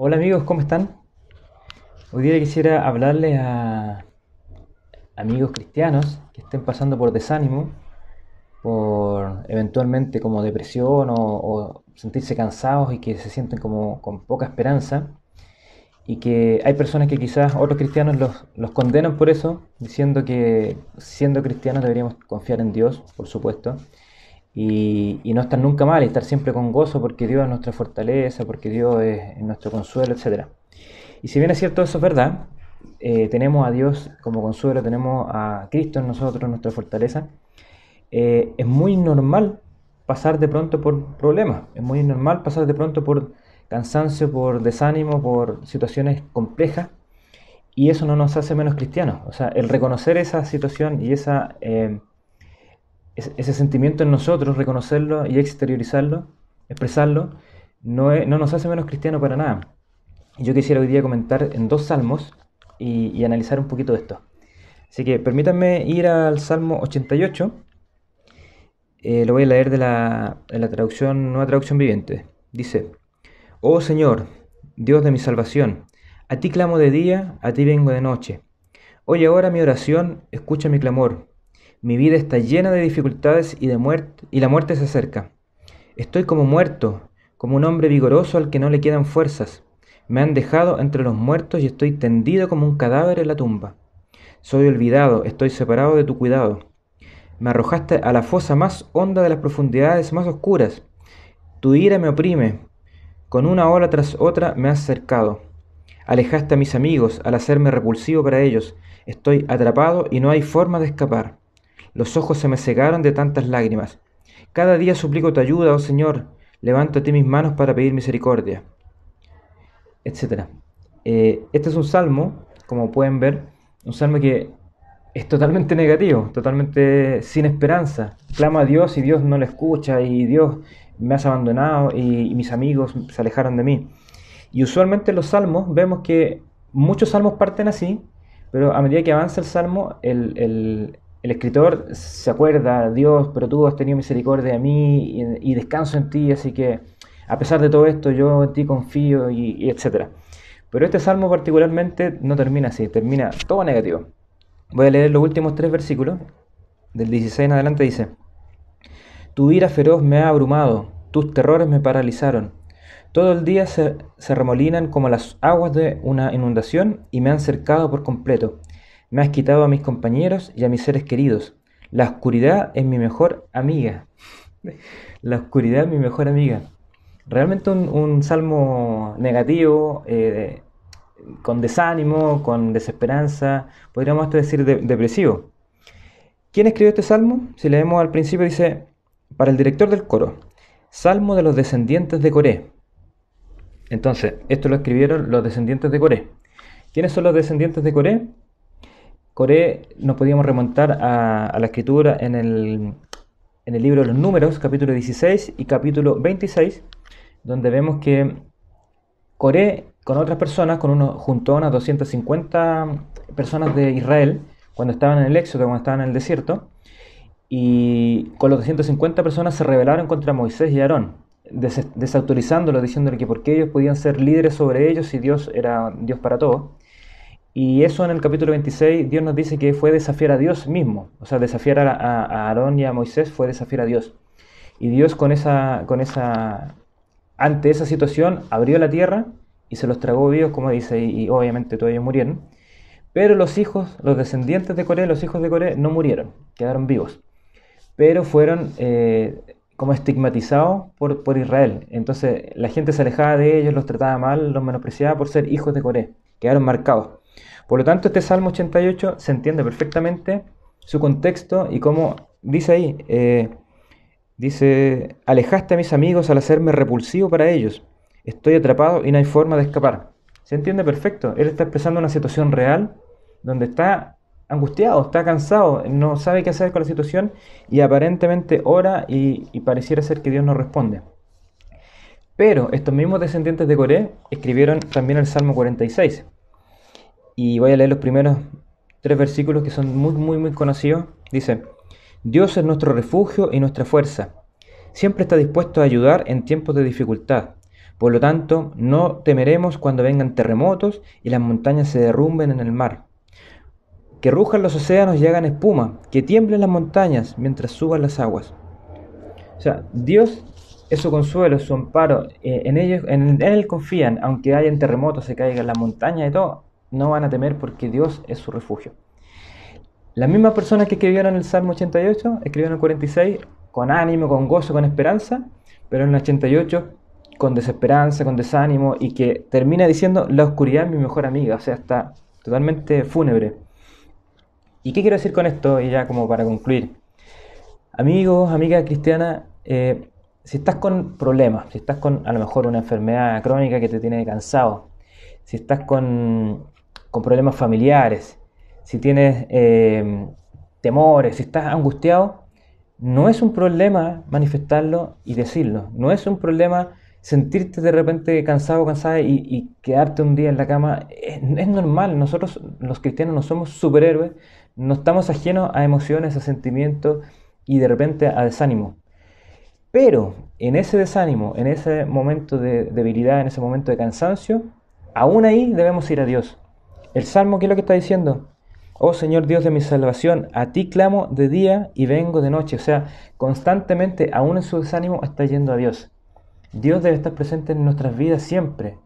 Hola amigos, ¿cómo están? Hoy día quisiera hablarle a amigos cristianos que estén pasando por desánimo, por eventualmente como depresión o, sentirse cansados y que se sienten como con poca esperanza. Y que hay personas que quizás otros cristianos los condenan por eso, diciendo que siendo cristianos deberíamos confiar en Dios, por supuesto, y, no estar nunca mal y estar siempre con gozo porque Dios es nuestra fortaleza, porque Dios es nuestro consuelo, etc. Y si bien es cierto eso es verdad, eh, tenemos a Dios como consuelo, tenemos a Cristo en nosotros, nuestra fortaleza, eh, es muy normal pasar de pronto por problemas, es muy normal pasar de pronto por cansancio, por desánimo, por situaciones complejas, y eso no nos hace menos cristianos. O sea, el reconocer esa situación y esa eh, ese, sentimiento en nosotros, reconocerlo y exteriorizarlo, expresarlo, no, nos hace menos cristianos para nada. Yo quisiera hoy día comentar en dos salmos y, analizar un poquito esto. Así que permítanme ir al Salmo 88. Eh, lo voy a leer de la, traducción, nueva traducción viviente. Dice, Oh Señor, Dios de mi salvación, a ti clamo de día, a ti vengo de noche. Oye ahora mi oración, escucha mi clamor. Mi vida está llena de dificultades y, de muerte, y la muerte se acerca. Estoy como muerto, como un hombre vigoroso al que no le quedan fuerzas. Me han dejado entre los muertos y estoy tendido como un cadáver en la tumba. Soy olvidado, estoy separado de tu cuidado. Me arrojaste a la fosa más honda de las profundidades más oscuras. Tu ira me oprime. Con una ola tras otra me has cercado. Alejaste a mis amigos al hacerme repulsivo para ellos. Estoy atrapado y no hay forma de escapar. Los ojos se me cegaron de tantas lágrimas. Cada día suplico tu ayuda, oh Señor. Levanto ti mis manos para pedir misericordia. Etcétera. Eh, este es un salmo, como pueden ver, un salmo que es totalmente negativo, totalmente sin esperanza. Clama a Dios y Dios no le escucha y Dios me has abandonado y, mis amigos se alejaron de mí. Y usualmente los salmos vemos que muchos salmos parten así, pero a medida que avanza el salmo, el, el, el escritor se acuerda, Dios, pero tú has tenido misericordia de mí y, descanso en ti, así que a pesar de todo esto yo en ti confío y, etcétera. etc. Pero este salmo particularmente no termina así, termina todo negativo. Voy a leer los últimos tres versículos, del 16 en adelante dice, Tu ira feroz me ha abrumado, tus terrores me paralizaron, todo el día se, se remolinan como las aguas de una inundación y me han cercado por completo. Me has quitado a mis compañeros y a mis seres queridos. La oscuridad es mi mejor amiga. La oscuridad es mi mejor amiga. Realmente un, salmo negativo, eh, con desánimo, con desesperanza, podríamos decir depresivo. ¿Quién escribió este salmo? Si leemos al principio dice, para el director del coro, Salmo de los descendientes de Coré. Entonces, esto lo escribieron los descendientes de Coré. ¿Quiénes son los descendientes de Coré? Coré nos podíamos remontar a, la escritura en el, libro de los números, capítulo 16 y capítulo 26, donde vemos que Coré con otras personas, con unos, junto a unas 250 personas de Israel, cuando estaban en el éxodo, cuando estaban en el desierto, y con los 250 personas se rebelaron contra Moisés y Aarón, desautorizándolos, diciéndole que porque ellos podían ser líderes sobre ellos y Dios era Dios para todos. Y eso en el capítulo 26, Dios nos dice que fue desafiar a Dios mismo. O sea, desafiar a, Aarón y a Moisés fue desafiar a Dios. Y Dios con esa, con esa, ante esa situación abrió la tierra y se los tragó vivos, como dice, y, obviamente todos ellos murieron. Pero los hijos, los descendientes de Coré, los hijos de Coré, no murieron, quedaron vivos. Pero fueron eh, como estigmatizados por, por Israel. Entonces la gente se alejaba de ellos, los trataba mal, los menospreciaba por ser hijos de Coré. Quedaron marcados. Por lo tanto, este Salmo 88 se entiende perfectamente su contexto y cómo dice ahí, eh, dice, alejaste a mis amigos al hacerme repulsivo para ellos, estoy atrapado y no hay forma de escapar. Se entiende perfecto, él está expresando una situación real donde está angustiado, está cansado, no sabe qué hacer con la situación y aparentemente ora y, y pareciera ser que Dios no responde. Pero estos mismos descendientes de Coré escribieron también el Salmo 46 y voy a leer los primeros tres versículos que son muy, muy, muy conocidos. Dice, Dios es nuestro refugio y nuestra fuerza. Siempre está dispuesto a ayudar en tiempos de dificultad. Por lo tanto, no temeremos cuando vengan terremotos y las montañas se derrumben en el mar. Que rujan los océanos y hagan espuma, que tiemblen las montañas mientras suban las aguas. O sea, Dios es su consuelo, su amparo, eh, en ellos, en, Él confían, aunque haya terremotos, se caigan las montañas y todo, no van a temer porque Dios es su refugio. Las mismas personas que escribieron el Salmo 88 escribieron el 46 con ánimo, con gozo, con esperanza, pero en el 88 con desesperanza, con desánimo y que termina diciendo la oscuridad es mi mejor amiga, o sea, está totalmente fúnebre. ¿Y qué quiero decir con esto? Y ya como para concluir. Amigos, amigas cristiana, eh, si estás con problemas, si estás con a lo mejor una enfermedad crónica que te tiene cansado, si estás con con problemas familiares, si tienes eh, temores, si estás angustiado, no es un problema manifestarlo y decirlo. No es un problema sentirte de repente cansado o cansada y, quedarte un día en la cama. Es, es normal. Nosotros los cristianos no somos superhéroes. No estamos ajenos a emociones, a sentimientos y de repente a desánimo. Pero en ese desánimo, en ese momento de debilidad, en ese momento de cansancio, aún ahí debemos ir a Dios. El Salmo, ¿qué es lo que está diciendo? Oh Señor Dios de mi salvación, a ti clamo de día y vengo de noche. O sea, constantemente, aún en su desánimo, está yendo a Dios. Dios debe estar presente en nuestras vidas siempre.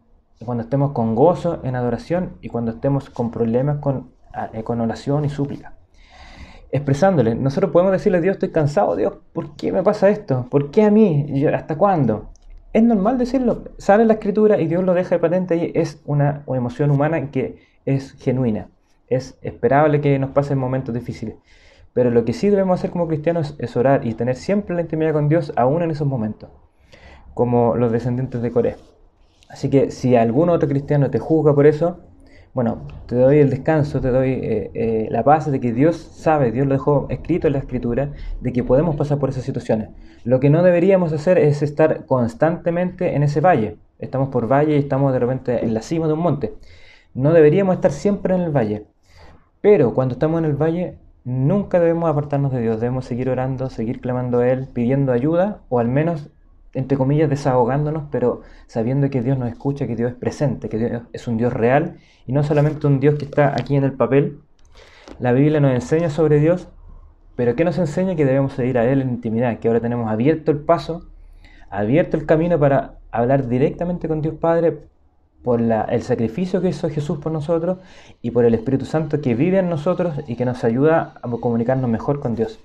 Cuando estemos con gozo en adoración y cuando estemos con problemas con, eh, con oración y súplica. Expresándole, nosotros podemos decirle a Dios, estoy cansado, Dios, ¿por qué me pasa esto? ¿Por qué a mí? ¿Hasta cuándo? Es normal decirlo. Sale la escritura y Dios lo deja de patente y es una emoción humana que es genuina. Es esperable que nos pasen momentos difíciles. Pero lo que sí debemos hacer como cristianos es orar y tener siempre la intimidad con Dios, aún en esos momentos, como los descendientes de Coré. Así que si algún otro cristiano te juzga por eso, bueno, te doy el descanso, te doy eh, eh, la paz de que Dios sabe, Dios lo dejó escrito en la escritura, de que podemos pasar por esas situaciones. Lo que no deberíamos hacer es estar constantemente en ese valle. Estamos por valle y estamos de repente en la cima de un monte. No deberíamos estar siempre en el valle, pero cuando estamos en el valle nunca debemos apartarnos de Dios, debemos seguir orando, seguir clamando a Él, pidiendo ayuda o al menos, entre comillas, desahogándonos, pero sabiendo que Dios nos escucha, que Dios es presente, que Dios es un Dios real y no solamente un Dios que está aquí en el papel. La Biblia nos enseña sobre Dios, pero ¿qué nos enseña? Que debemos seguir a Él en intimidad, que ahora tenemos abierto el paso, abierto el camino para hablar directamente con Dios Padre por el sacrificio que hizo Jesús por nosotros y por el Espíritu Santo que vive en nosotros y que nos ayuda a comunicarnos mejor con Dios.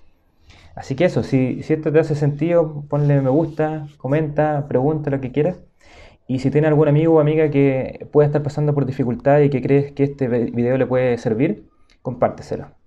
Así que eso, si, si esto te hace sentido, ponle me gusta, comenta, pregunta lo que quieras. Y si tiene algún amigo o amiga que pueda estar pasando por dificultad y que crees que este video le puede servir, compárteselo.